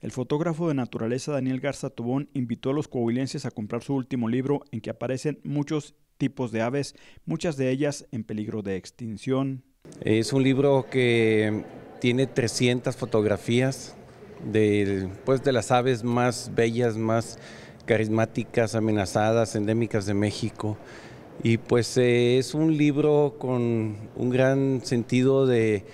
El fotógrafo de naturaleza Daniel Garza Tubón, invitó a los coahuilenses a comprar su último libro en que aparecen muchos tipos de aves, muchas de ellas en peligro de extinción. Es un libro que tiene 300 fotografías de, pues, de las aves más bellas, más carismáticas, amenazadas, endémicas de México. Y pues eh, es un libro con un gran sentido de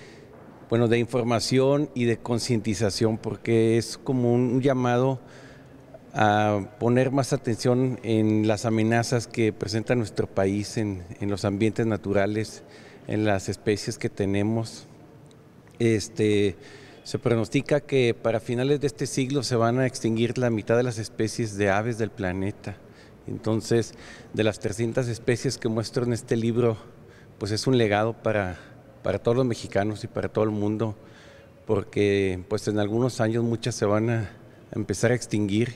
bueno, de información y de concientización, porque es como un llamado a poner más atención en las amenazas que presenta nuestro país, en, en los ambientes naturales, en las especies que tenemos. Este, se pronostica que para finales de este siglo se van a extinguir la mitad de las especies de aves del planeta. Entonces, de las 300 especies que muestro en este libro, pues es un legado para, para todos los mexicanos y para todo el mundo, porque pues en algunos años muchas se van a empezar a extinguir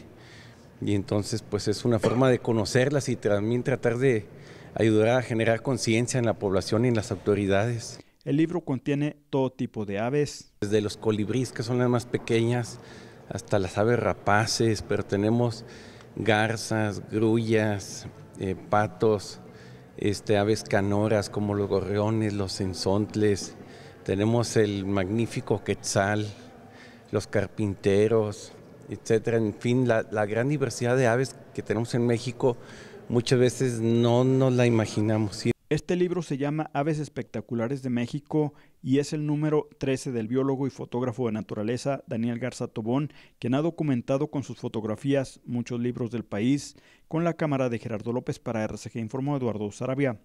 y entonces pues es una forma de conocerlas y también tratar de ayudar a generar conciencia en la población y en las autoridades. El libro contiene todo tipo de aves. Desde los colibríes, que son las más pequeñas, hasta las aves rapaces, pero tenemos garzas, grullas, eh, patos, este, aves canoras como los gorriones, los ensontles, tenemos el magnífico quetzal, los carpinteros, etcétera. En fin, la, la, gran diversidad de aves que tenemos en México muchas veces no nos la imaginamos. Este libro se llama Aves Espectaculares de México y es el número 13 del biólogo y fotógrafo de naturaleza Daniel Garza Tobón, quien ha documentado con sus fotografías muchos libros del país, con la cámara de Gerardo López para RCG Informó Eduardo Sarabia.